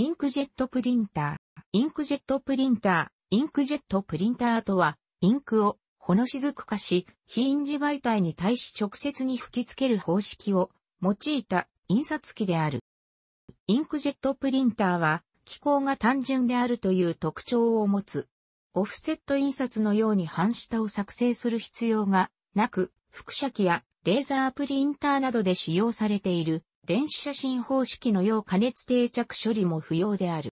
インクジェットプリンター。インクジェットプリンター。インクジェットプリンターとは、インクをほのしずく化し、非印字媒体に対し直接に吹き付ける方式を用いた印刷機である。インクジェットプリンターは、機構が単純であるという特徴を持つ。オフセット印刷のように半下を作成する必要がなく、複写機やレーザープリンターなどで使用されている電子写真方式のよう加熱定着処理も不要である。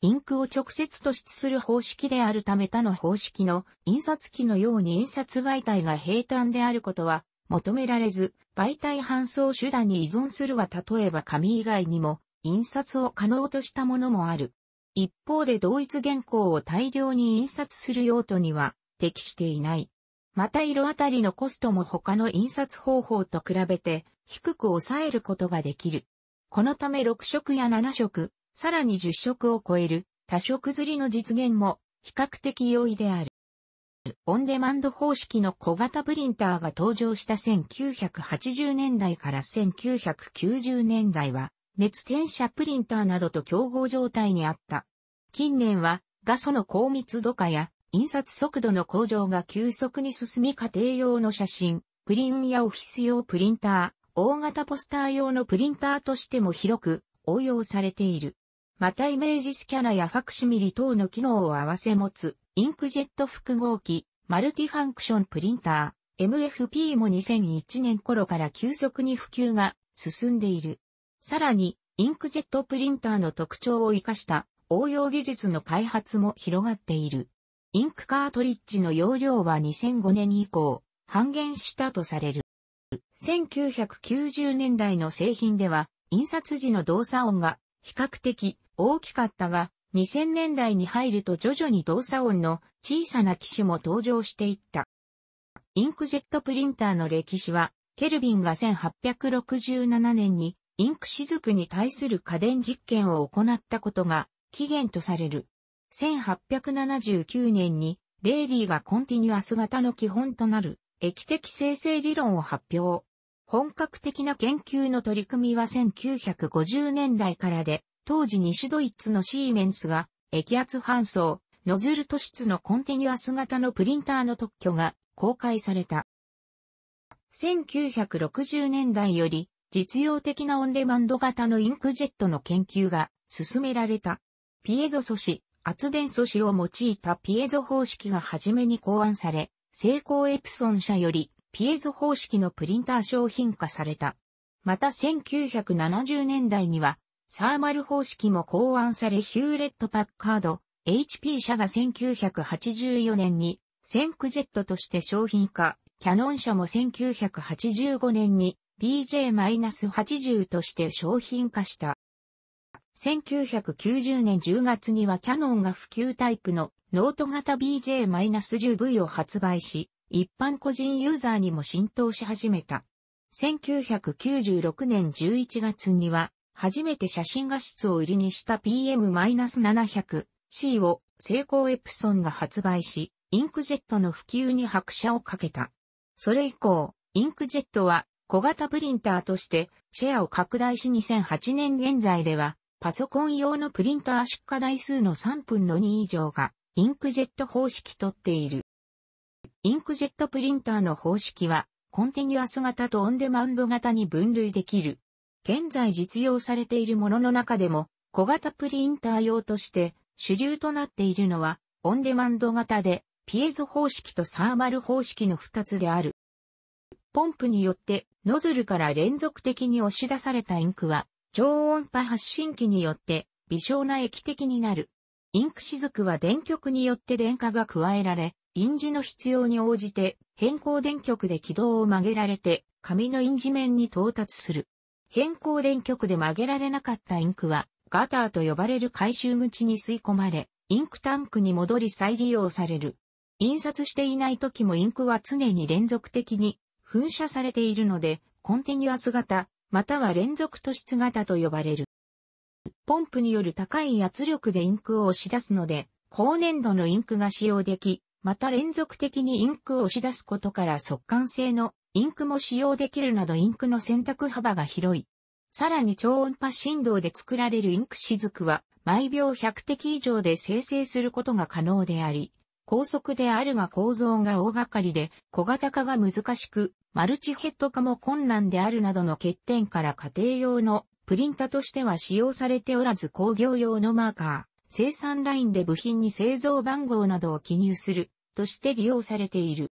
インクを直接突出する方式であるため他の方式の印刷機のように印刷媒体が平坦であることは求められず、媒体搬送手段に依存するが例えば紙以外にも印刷を可能としたものもある。一方で同一原稿を大量に印刷する用途には適していない。また色あたりのコストも他の印刷方法と比べて低く抑えることができる。このため6色や7色、さらに10色を超える多色釣りの実現も比較的容易である。オンデマンド方式の小型プリンターが登場した1980年代から1990年代は熱転写プリンターなどと競合状態にあった。近年は画素の高密度化や印刷速度の向上が急速に進み家庭用の写真、プリンやオフィス用プリンター、大型ポスター用のプリンターとしても広く応用されている。またイメージスキャナやファクシミリ等の機能を併せ持つ、インクジェット複合機、マルティファンクションプリンター、MFP も2001年頃から急速に普及が進んでいる。さらに、インクジェットプリンターの特徴を活かした応用技術の開発も広がっている。インクカートリッジの容量は2005年以降、半減したとされる。1990年代の製品では、印刷時の動作音が比較的大きかったが、2000年代に入ると徐々に動作音の小さな機種も登場していった。インクジェットプリンターの歴史は、ケルビンが1867年にインク雫に対する家電実験を行ったことが起源とされる。1879年にレイリーがコンティニュアス型の基本となる液的生成理論を発表。本格的な研究の取り組みは1950年代からで、当時西ドイツのシーメンスが、液圧搬送、ノズル都市のコンティニュアス型のプリンターの特許が公開された。1960年代より、実用的なオンデマンド型のインクジェットの研究が進められた。ピエゾ素子、圧電素子を用いたピエゾ方式が初めに考案され、成功エプソン社よりピエゾ方式のプリンター商品化された。また1970年代にはサーマル方式も考案されヒューレット・パッカード、HP 社が1984年にセンクジェットとして商品化、キャノン社も1985年に BJ-80 として商品化した。1990年10月にはキャノンが普及タイプのノート型 BJ-10V を発売し、一般個人ユーザーにも浸透し始めた。1996年11月には、初めて写真画質を売りにした PM-700C を成功エプソンが発売し、インクジェットの普及に拍車をかけた。それ以降、インクジェットは小型プリンターとしてシェアを拡大し2008年現在ではパソコン用のプリンター出荷台数の3分の2以上がインクジェット方式とっている。インクジェットプリンターの方式は、コンティニュアス型とオンデマンド型に分類できる。現在実用されているものの中でも、小型プリンター用として主流となっているのは、オンデマンド型で、ピエゾ方式とサーマル方式の2つである。ポンプによってノズルから連続的に押し出されたインクは、超音波発信機によって微小な液滴になる。インク雫は電極によって電荷が加えられ、印字の必要に応じて変更電極で軌道を曲げられて、紙の印字面に到達する。変更電極で曲げられなかったインクは、ガターと呼ばれる回収口に吸い込まれ、インクタンクに戻り再利用される。印刷していない時もインクは常に連続的に噴射されているので、コンティニュアス型、または連続突出型と呼ばれる。ポンプによる高い圧力でインクを押し出すので、高粘度のインクが使用でき、また連続的にインクを押し出すことから速乾性のインクも使用できるなどインクの選択幅が広い。さらに超音波振動で作られるインク雫は毎秒100滴以上で生成することが可能であり、高速であるが構造が大掛かりで小型化が難しく、マルチヘッド化も困難であるなどの欠点から家庭用のプリンタとしては使用されておらず工業用のマーカー、生産ラインで部品に製造番号などを記入するとして利用されている。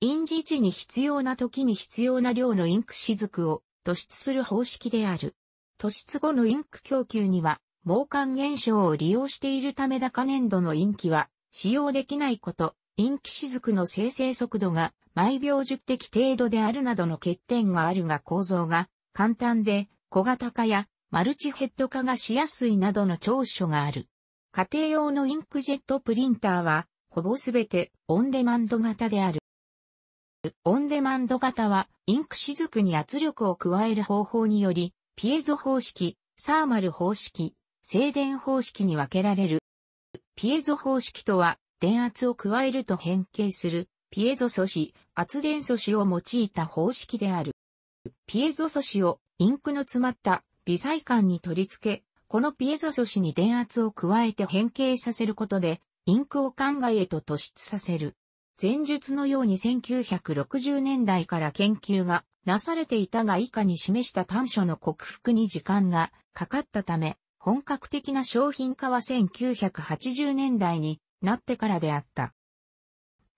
印字値に必要な時に必要な量のインク雫を突出する方式である。突出後のインク供給には、毛管現象を利用しているため高粘度のインキは使用できないこと、インキ雫の生成速度が毎秒10滴程度であるなどの欠点があるが構造が簡単で小型化やマルチヘッド化がしやすいなどの長所がある。家庭用のインクジェットプリンターは、ほぼすべてオンデマンド型である。オンデマンド型は、インク雫に圧力を加える方法により、ピエゾ方式、サーマル方式、静電方式に分けられる。ピエゾ方式とは、電圧を加えると変形する、ピエゾ素子、圧電素子を用いた方式である。ピエゾ素子をインクの詰まった微細管に取り付け、このピエゾ素子に電圧を加えて変形させることで、インクを管外へと突出させる。前述のように1960年代から研究がなされていたが以下に示した短所の克服に時間がかかったため、本格的な商品化は1980年代になってからであった。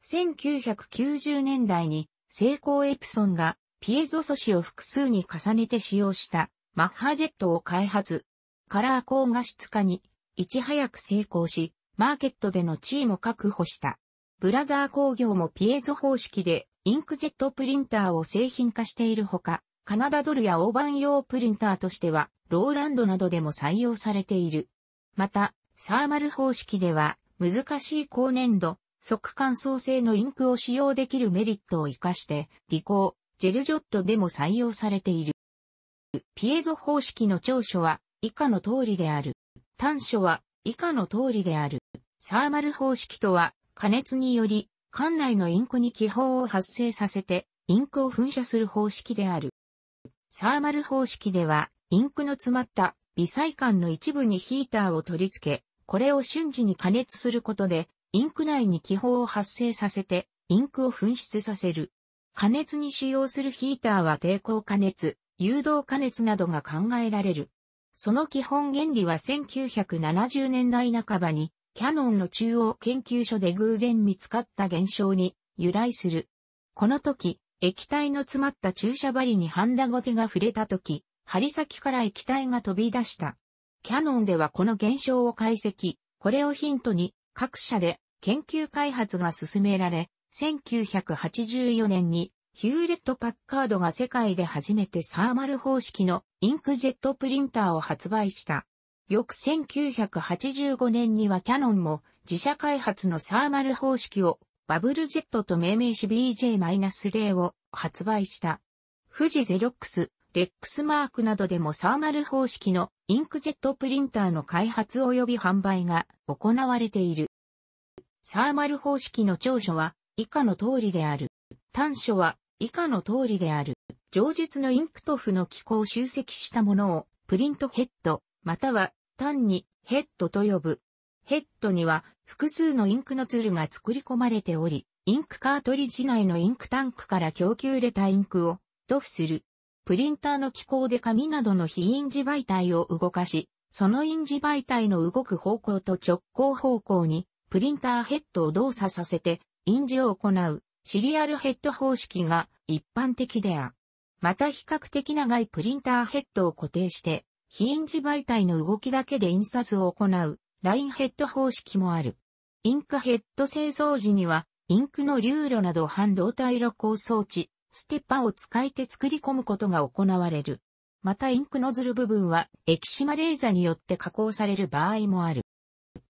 1990年代に成功エプソンがピエゾ素子を複数に重ねて使用したマッハジェットを開発。カラー高画質化にいち早く成功し、マーケットでの地位も確保した。ブラザー工業もピエゾ方式でインクジェットプリンターを製品化しているほか、カナダドルや大判用プリンターとしては、ローランドなどでも採用されている。また、サーマル方式では、難しい高粘度、即乾燥性のインクを使用できるメリットを活かして、理工、ジェルジョットでも採用されている。ピエゾ方式の長所は以下の通りである。短所は以下の通りである。サーマル方式とは加熱により管内のインクに気泡を発生させてインクを噴射する方式である。サーマル方式ではインクの詰まった微細管の一部にヒーターを取り付け、これを瞬時に加熱することでインク内に気泡を発生させてインクを噴出させる。加熱に使用するヒーターは抵抗加熱、誘導加熱などが考えられる。その基本原理は1970年代半ばにキャノンの中央研究所で偶然見つかった現象に由来する。この時、液体の詰まった注射針にハンダゴテが触れた時、針先から液体が飛び出した。キャノンではこの現象を解析、これをヒントに各社で研究開発が進められ、1984年にヒューレット・パッカードが世界で初めてサーマル方式のインクジェットプリンターを発売した。翌1985年にはキャノンも自社開発のサーマル方式をバブルジェットと命名し BJ-0 を発売した。富士ゼロックス、レックスマークなどでもサーマル方式のインクジェットプリンターの開発及び販売が行われている。サーマル方式の長所は以下の通りである。短所は以下の通りである。上述のインクトフの機構を集積したものをプリントヘッド、または単にヘッドと呼ぶ。ヘッドには複数のインクのツールが作り込まれており、インクカートリッジ内のインクタンクから供給れたインクを塗布する。プリンターの機構で紙などの非印字媒体を動かし、その印字媒体の動く方向と直行方向にプリンターヘッドを動作させて印字を行うシリアルヘッド方式が一般的であ。また比較的長いプリンターヘッドを固定して、非印字媒体の動きだけで印刷を行うラインヘッド方式もある。インクヘッド製造時には、インクの流路など半導体露光装置、ステッパーを使えて作り込むことが行われる。またインクノズル部分は液シマレーザによって加工される場合もある。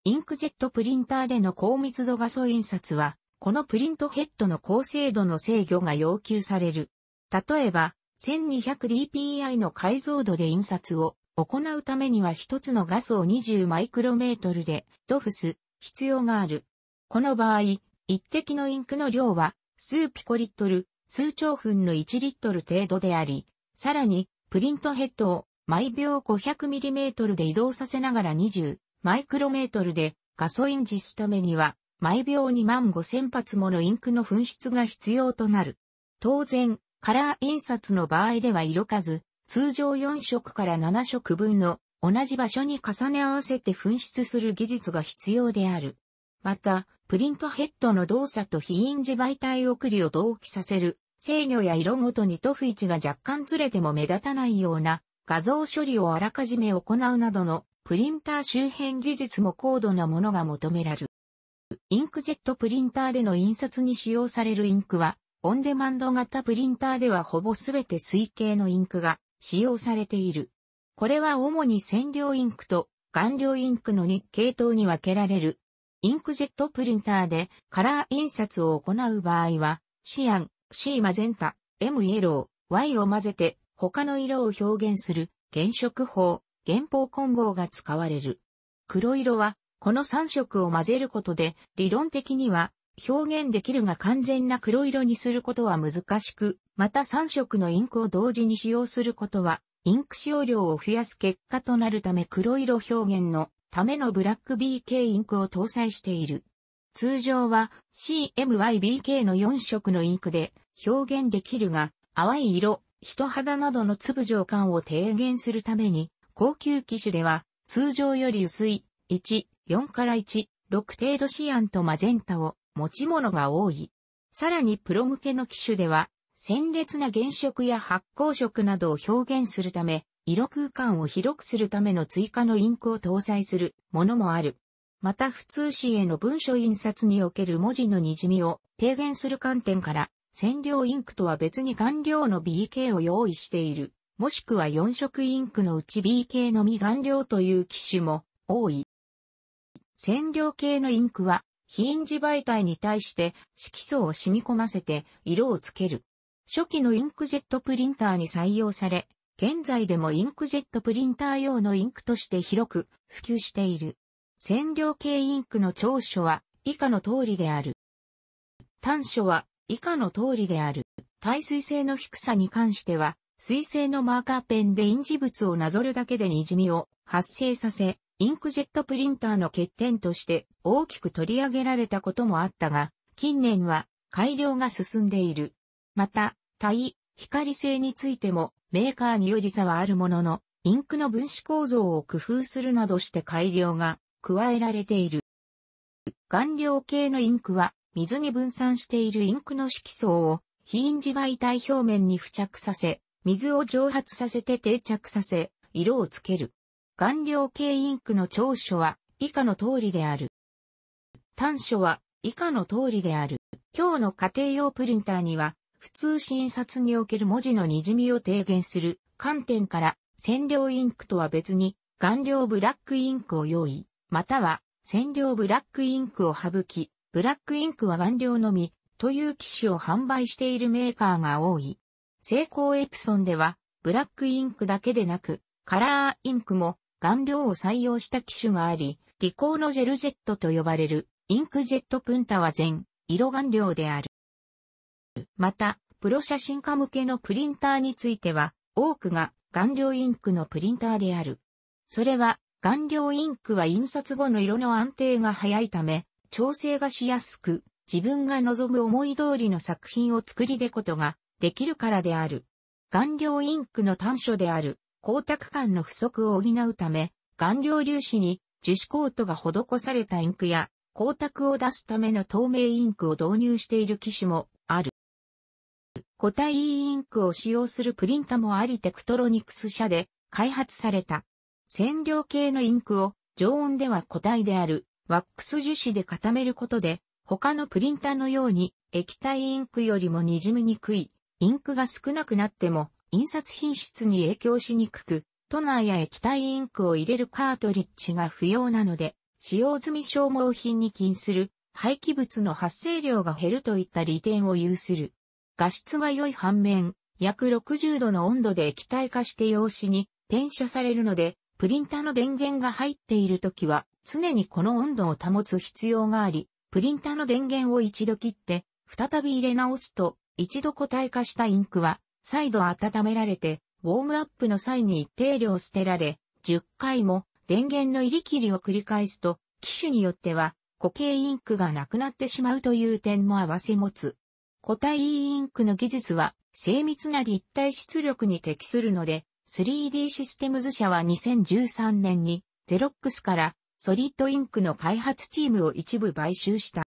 インクジェットプリンターでの高密度画素印刷はこのプリントヘッドの高精度の制御が要求される。例えば、1200dpi の解像度で印刷を行うためには一つの画素を20マイクロメートルでドフす必要がある。この場合、一滴のインクの量は数ピコリットル、数兆分の1リットル程度であり、さらにプリントヘッドを毎秒5 0 0トルで移動させながら20マイクロメートルでガソイン実すためには毎秒2万5千発ものインクの紛失が必要となる。当然、カラー印刷の場合では色数、通常4色から7色分の同じ場所に重ね合わせて紛失する技術が必要である。また、プリントヘッドの動作と非印字媒体送りを同期させる、制御や色ごとに塗布位置が若干ずれても目立たないような画像処理をあらかじめ行うなどのプリンター周辺技術も高度なものが求められる。インクジェットプリンターでの印刷に使用されるインクは、オンデマンド型プリンターではほぼすべて水計のインクが使用されている。これは主に染料インクと顔料インクの2系統に分けられる。インクジェットプリンターでカラー印刷を行う場合は、シアン、C マゼンタ、M イエロー、Y を混ぜて他の色を表現する原色法、原法混合が使われる。黒色はこの3色を混ぜることで、理論的には表現できるが完全な黒色にすることは難しく、また3色のインクを同時に使用することは、インク使用量を増やす結果となるため黒色表現のためのブラック BK インクを搭載している。通常は CMYBK の4色のインクで表現できるが、淡い色、人肌などの粒状感を低減するために、高級機種では通常より薄い1、4から1、6程度シアンとマゼンタを持ち物が多い。さらにプロ向けの機種では、鮮烈な原色や発光色などを表現するため、色空間を広くするための追加のインクを搭載するものもある。また普通紙への文書印刷における文字の滲みを低減する観点から、染料インクとは別に顔料の BK を用意している。もしくは4色インクのうち BK のみ顔料という機種も多い。染料系のインクは、非印字媒体に対して色素を染み込ませて色をつける。初期のインクジェットプリンターに採用され、現在でもインクジェットプリンター用のインクとして広く普及している。染料系インクの長所は以下の通りである。短所は以下の通りである。耐水性の低さに関しては、水性のマーカーペンで印字物をなぞるだけで滲みを発生させ、インクジェットプリンターの欠点として大きく取り上げられたこともあったが、近年は改良が進んでいる。また、対光性についてもメーカーにより差はあるものの、インクの分子構造を工夫するなどして改良が加えられている。顔料系のインクは水に分散しているインクの色素を非印字媒体表面に付着させ、水を蒸発させて定着させ、色をつける。顔料系インクの長所は以下の通りである。短所は以下の通りである。今日の家庭用プリンターには、普通診察における文字の滲みを低減する観点から染料インクとは別に顔料ブラックインクを用意、または染料ブラックインクを省き、ブラックインクは顔料のみという機種を販売しているメーカーが多い。成功エプソンではブラックインクだけでなくカラーインクも顔料を採用した機種があり、リコのジェルジェットと呼ばれるインクジェットプンタは全色顔料である。また、プロ写真家向けのプリンターについては、多くが顔料インクのプリンターである。それは、顔料インクは印刷後の色の安定が早いため、調整がしやすく、自分が望む思い通りの作品を作り出ことができるからである。顔料インクの短所である光沢感の不足を補うため、顔料粒子に樹脂コートが施されたインクや、光沢を出すための透明インクを導入している機種もある。固体インクを使用するプリンタもありテクトロニクス社で開発された。染料系のインクを常温では固体であるワックス樹脂で固めることで他のプリンタのように液体インクよりも滲みにくいインクが少なくなっても印刷品質に影響しにくく、トナーや液体インクを入れるカートリッジが不要なので、使用済み消耗品に禁する廃棄物の発生量が減るといった利点を有する。画質が良い反面、約60度の温度で液体化して用紙に転写されるので、プリンタの電源が入っているときは常にこの温度を保つ必要があり、プリンタの電源を一度切って再び入れ直すと一度固体化したインクは再度温められて、ウォームアップの際に一定量捨てられ、10回も電源の入り切りを繰り返すと、機種によっては固形インクがなくなってしまうという点も合わせ持つ。固体 E インクの技術は精密な立体出力に適するので、3D システムズ社は2013年にゼロックスからソリッドインクの開発チームを一部買収した。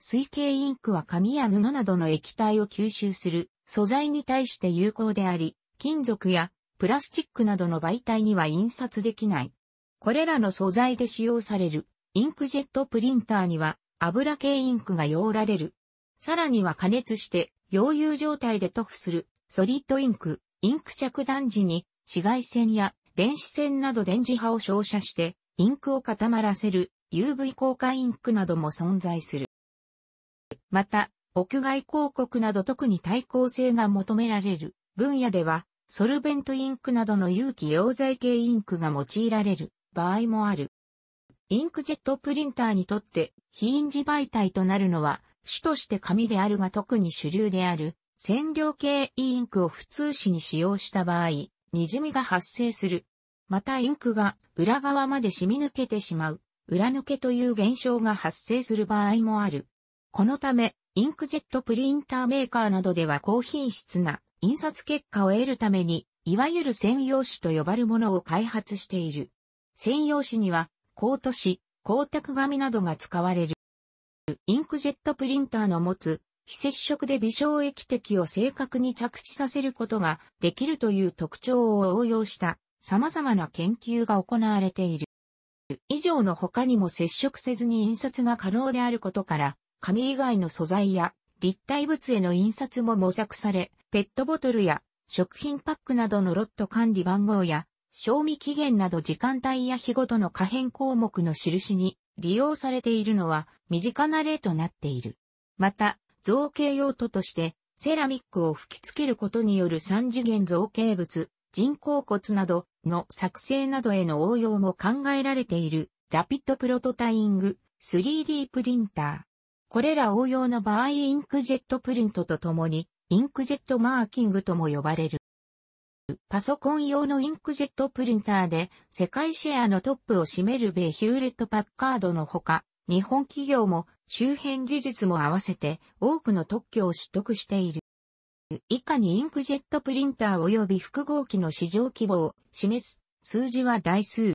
水系インクは紙や布などの液体を吸収する素材に対して有効であり、金属やプラスチックなどの媒体には印刷できない。これらの素材で使用されるインクジェットプリンターには油系インクが用られる。さらには加熱して溶融状態で塗布するソリッドインク、インク着弾時に紫外線や電子線など電磁波を照射してインクを固まらせる UV 効果インクなども存在する。また、屋外広告など特に対抗性が求められる分野では、ソルベントインクなどの有機溶剤系インクが用いられる場合もある。インクジェットプリンターにとって非印字媒体となるのは主として紙であるが特に主流である染料系インクを普通紙に使用した場合、滲みが発生する。またインクが裏側まで染み抜けてしまう、裏抜けという現象が発生する場合もある。このため、インクジェットプリンターメーカーなどでは高品質な印刷結果を得るために、いわゆる専用紙と呼ばれるものを開発している。専用紙には、高都紙、光沢紙などが使われる。インクジェットプリンターの持つ非接触で微小液滴を正確に着地させることができるという特徴を応用した様々な研究が行われている。以上の他にも接触せずに印刷が可能であることから、紙以外の素材や立体物への印刷も模索され、ペットボトルや食品パックなどのロット管理番号や賞味期限など時間帯や日ごとの可変項目の印に利用されているのは身近な例となっている。また、造形用途としてセラミックを吹き付けることによる三次元造形物、人工骨などの作成などへの応用も考えられているラピッドプロトタイング 3D プリンター。これら応用の場合インクジェットプリントとともに、インクジェットマーキングとも呼ばれる。パソコン用のインクジェットプリンターで世界シェアのトップを占める米ヒューレット・パッカードのほか、日本企業も周辺技術も合わせて多くの特許を取得している。以下にインクジェットプリンター及び複合機の市場規模を示す数字は台数。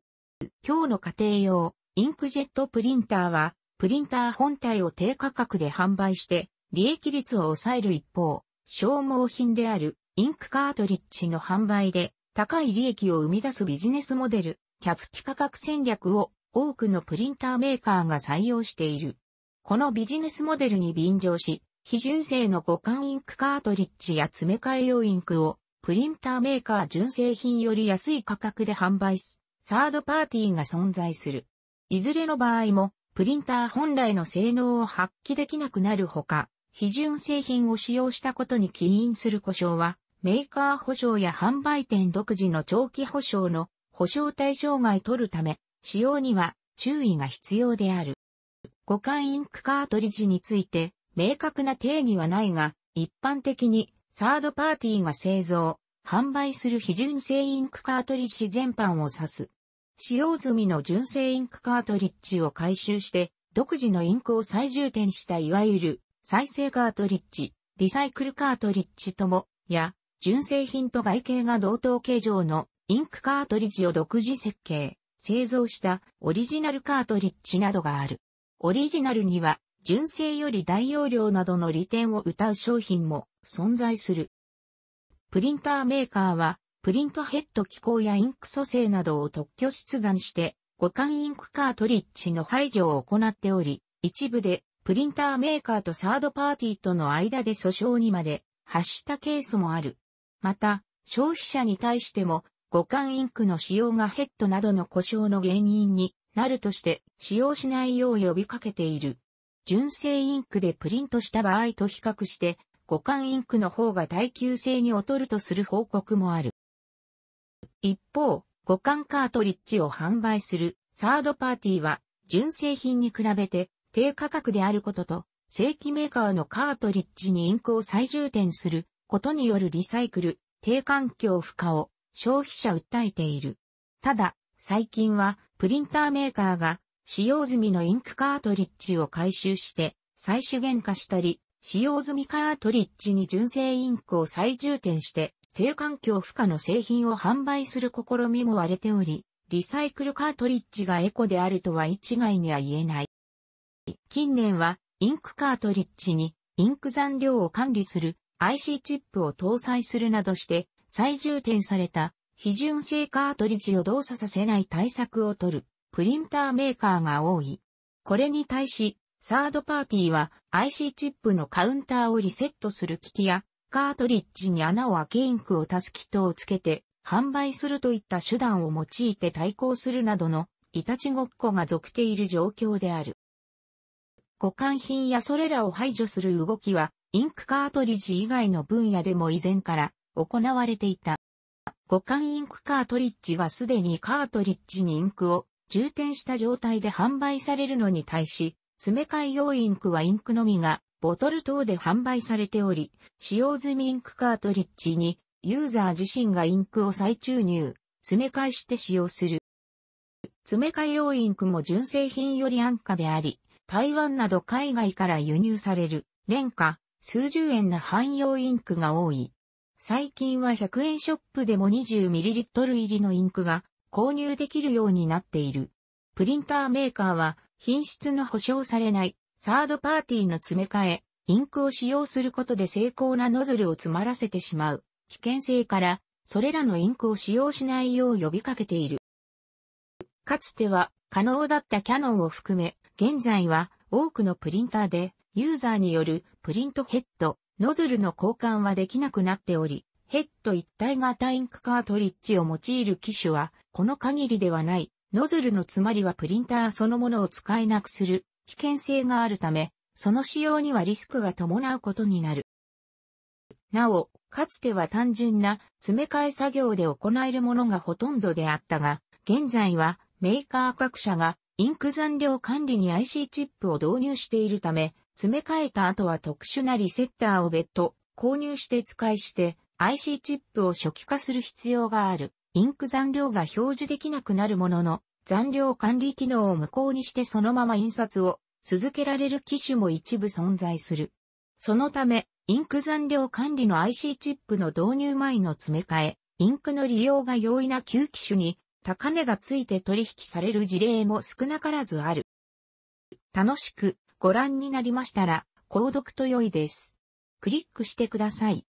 今日の家庭用インクジェットプリンターはプリンター本体を低価格で販売して、利益率を抑える一方、消耗品であるインクカートリッジの販売で高い利益を生み出すビジネスモデル、キャプティ価格戦略を多くのプリンターメーカーが採用している。このビジネスモデルに便乗し、非純正の互換インクカートリッジや詰め替え用インクをプリンターメーカー純正品より安い価格で販売す、サードパーティーが存在する。いずれの場合もプリンター本来の性能を発揮できなくなるほか、批准製品を使用したことに起因する故障は、メーカー保証や販売店独自の長期保証の保証対象外取るため、使用には注意が必要である。互換インクカートリッジについて明確な定義はないが、一般的にサードパーティーが製造、販売する批准性インクカートリッジ全般を指す。使用済みの純正インクカートリッジを回収して、独自のインクを再充填したいわゆる再生カートリッジ、リサイクルカートリッジとも、や、純正品と外形が同等形状のインクカートリッジを独自設計、製造したオリジナルカートリッジなどがある。オリジナルには、純正より大容量などの利点を謳う商品も存在する。プリンターメーカーは、プリントヘッド機構やインク組成などを特許出願して、互換インクカートリッジの排除を行っており、一部でプリンターメーカーとサードパーティーとの間で訴訟にまで発したケースもある。また、消費者に対しても、互換インクの使用がヘッドなどの故障の原因になるとして使用しないよう呼びかけている。純正インクでプリントした場合と比較して、互換インクの方が耐久性に劣るとする報告もある。一方、互換カートリッジを販売するサードパーティーは、純正品に比べて低価格であることと、正規メーカーのカートリッジにインクを再充填することによるリサイクル、低環境負荷を消費者訴えている。ただ、最近はプリンターメーカーが使用済みのインクカートリッジを回収して再資源化したり、使用済みカートリッジに純正インクを再充填して低環境負荷の製品を販売する試みも割れており、リサイクルカートリッジがエコであるとは一概には言えない。近年は、インクカートリッジに、インク残量を管理する IC チップを搭載するなどして、再充填された、非純正カートリッジを動作させない対策を取る、プリンターメーカーが多い。これに対し、サードパーティーは IC チップのカウンターをリセットする機器やカートリッジに穴を開けインクを足す糸をつけて、販売するといった手段を用いて対抗するなどの、いたちごっこが続ている状況である。互換品やそれらを排除する動きは、インクカートリッジ以外の分野でも以前から行われていた。互換インクカートリッジはすでにカートリッジにインクを充填した状態で販売されるのに対し、詰め替え用インクはインクのみがボトル等で販売されており、使用済みインクカートリッジに、ユーザー自身がインクを再注入、詰め替えして使用する。詰め替え用インクも純正品より安価であり、台湾など海外から輸入される、廉価、数十円な汎用インクが多い。最近は100円ショップでも 20ml 入りのインクが購入できるようになっている。プリンターメーカーは品質の保証されないサードパーティーの詰め替え、インクを使用することで精巧なノズルを詰まらせてしまう危険性から、それらのインクを使用しないよう呼びかけている。かつては可能だったキャノンを含め、現在は多くのプリンターでユーザーによるプリントヘッド、ノズルの交換はできなくなっており、ヘッド一体型インクカートリッジを用いる機種はこの限りではない、ノズルの詰まりはプリンターそのものを使えなくする危険性があるため、その使用にはリスクが伴うことになる。なお、かつては単純な詰め替え作業で行えるものがほとんどであったが、現在はメーカー各社がインク残量管理に IC チップを導入しているため、詰め替えた後は特殊なリセッターを別途購入して使いして IC チップを初期化する必要がある。インク残量が表示できなくなるものの、残量管理機能を無効にしてそのまま印刷を続けられる機種も一部存在する。そのため、インク残量管理の IC チップの導入前の詰め替え、インクの利用が容易な旧機種に高値がついて取引される事例も少なからずある。楽しくご覧になりましたら、購読と良いです。クリックしてください。